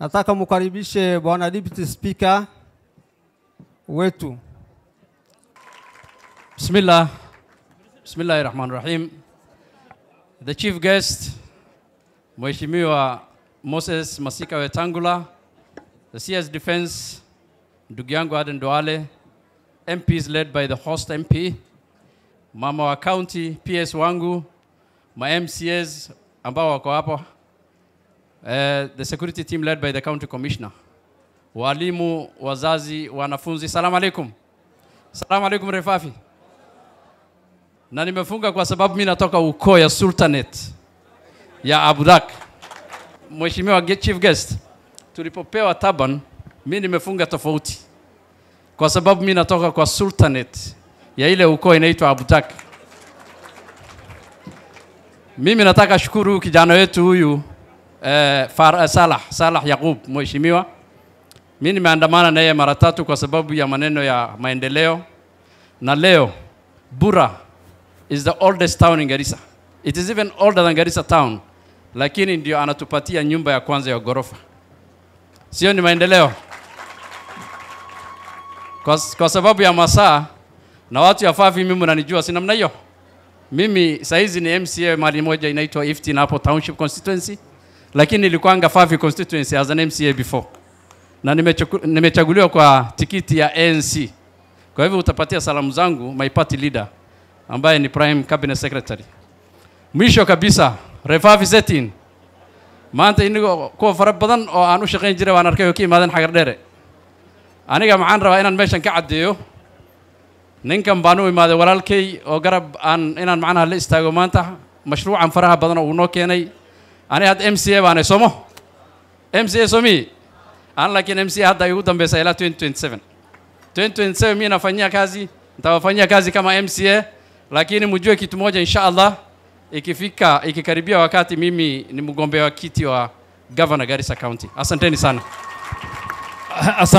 Nataka mkaribishe bwana deputy speaker wetu. Bismillah. Bismillahir Rahmanir Rahim. The chief guest, Mheshimiwa Moses Masika Wetangula, the CS Defense, ndugu yangu Aden Duale, MPs led by the host MP, mama wa county, PS wangu, ma MCS ambao wako hapa Uh, the security team led by the county commissioner, walimu, wazazi, wanafunzi, salamu alaikum. Salamu alaikum Refafi. Na nimefunga kwa sababu mi natoka ukoo ya Sultanate ya Abudak. Mheshimiwa Chief Guest, tulipopewa taban, mi nimefunga tofauti kwa sababu mi natoka kwa Sultanate ya ile ukoo inaitwa Abudak. Mimi nataka shukuru kijana wetu huyu eh, far, eh, Salah, Salah Yakub mheshimiwa, mimi nimeandamana naye mara tatu kwa sababu ya maneno ya maendeleo, na leo Bura is the oldest town in Garissa. It is even older than Garissa town, lakini ndio anatupatia nyumba ya kwanza ya ghorofa. Sio ni maendeleo? Kwa, kwa sababu ya masaa na watu ya Fafi, mimi mnanijua, si namna hiyo. Mimi saizi ni MCA mali moja inaitwa Ifti na hapo Township Constituency lakini nilikuanga Fafi constituency as an MCA before na nimechaguliwa kwa tikiti ya ANC. Kwa hivyo utapatia salamu zangu my party leader ambaye ni prime cabinet secretary. Mwisho kabisa, Refafi Zetin, maanta inigoo kuwa fara badan oo aan u shaqayn jiray waan arkay oo ka imaadeen xagar dheere aniga maxaan rabaa inaan meeshan ka caddeeyo ninkan baan u imaaday walaalkay oo garab aan inaan macnaha la istaago maanta mashruucan faraha badan oo uu noo keenay ani had mca baana somo mca somi an lakin mca hata igu dambesa ila 2027 2027 mi nafanyia kazi nitawafanyia kazi kama mca lakini mjue kitu moja insha allah ikifika ikikaribia wakati mimi ni mgombea wa kiti wa gavana garissa county asanteni sana Asante.